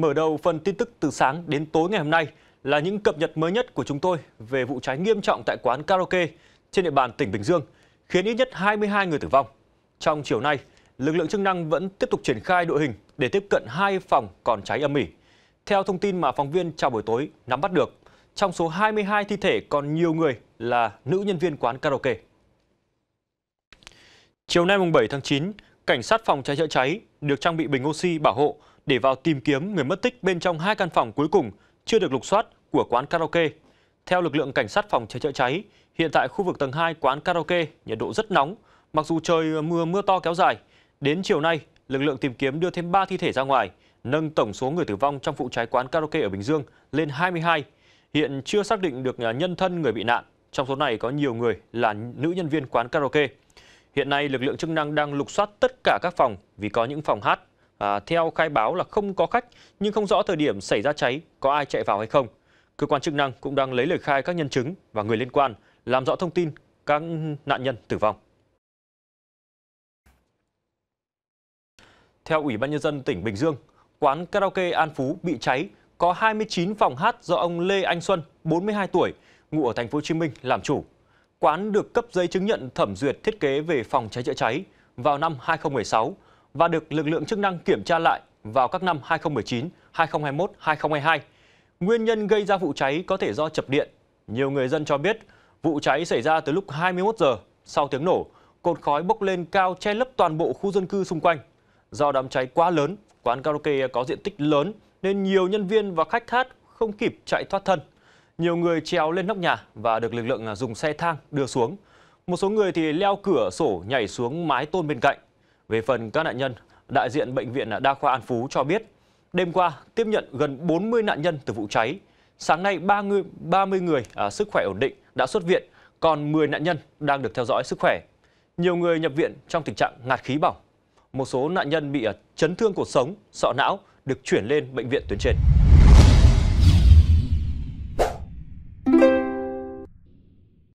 Mở đầu phần tin tức từ sáng đến tối ngày hôm nay là những cập nhật mới nhất của chúng tôi về vụ cháy nghiêm trọng tại quán karaoke trên địa bàn tỉnh Bình Dương, khiến ít nhất 22 người tử vong. Trong chiều nay, lực lượng chức năng vẫn tiếp tục triển khai đội hình để tiếp cận hai phòng còn cháy âm ỉ. Theo thông tin mà phóng viên chào buổi tối nắm bắt được, trong số 22 thi thể còn nhiều người là nữ nhân viên quán karaoke. Chiều nay mùng 7 tháng 9, cảnh sát phòng cháy chữa cháy được trang bị bình oxy bảo hộ để vào tìm kiếm người mất tích bên trong hai căn phòng cuối cùng chưa được lục soát của quán karaoke. Theo lực lượng cảnh sát phòng cháy chữa cháy, hiện tại khu vực tầng 2 quán karaoke nhiệt độ rất nóng, mặc dù trời mưa mưa to kéo dài. Đến chiều nay, lực lượng tìm kiếm đưa thêm 3 thi thể ra ngoài, nâng tổng số người tử vong trong vụ cháy quán karaoke ở Bình Dương lên 22. Hiện chưa xác định được à, nhân thân người bị nạn, trong số này có nhiều người là nữ nhân viên quán karaoke. Hiện nay, lực lượng chức năng đang lục soát tất cả các phòng vì có những phòng hát À, theo khai báo là không có khách, nhưng không rõ thời điểm xảy ra cháy có ai chạy vào hay không. Cơ quan chức năng cũng đang lấy lời khai các nhân chứng và người liên quan, làm rõ thông tin các nạn nhân tử vong. Theo Ủy ban Nhân dân tỉnh Bình Dương, quán karaoke An Phú bị cháy có 29 phòng hát do ông Lê Anh Xuân, 42 tuổi, ngụ ở thành phố Hồ Chí Minh làm chủ. Quán được cấp giấy chứng nhận thẩm duyệt thiết kế về phòng cháy chữa cháy vào năm 2016 và được lực lượng chức năng kiểm tra lại vào các năm 2019, 2021, 2022. Nguyên nhân gây ra vụ cháy có thể do chập điện. Nhiều người dân cho biết vụ cháy xảy ra từ lúc 21 giờ sau tiếng nổ, cột khói bốc lên cao che lấp toàn bộ khu dân cư xung quanh. Do đám cháy quá lớn, quán karaoke có diện tích lớn nên nhiều nhân viên và khách hát không kịp chạy thoát thân. Nhiều người trèo lên nóc nhà và được lực lượng dùng xe thang đưa xuống. Một số người thì leo cửa sổ nhảy xuống mái tôn bên cạnh. Về phần các nạn nhân, đại diện Bệnh viện Đa khoa An Phú cho biết, đêm qua tiếp nhận gần 40 nạn nhân từ vụ cháy. Sáng nay, 30, 30 người à, sức khỏe ổn định đã xuất viện, còn 10 nạn nhân đang được theo dõi sức khỏe. Nhiều người nhập viện trong tình trạng ngạt khí bỏng. Một số nạn nhân bị à, chấn thương cuộc sống, sọ não được chuyển lên bệnh viện tuyến trên.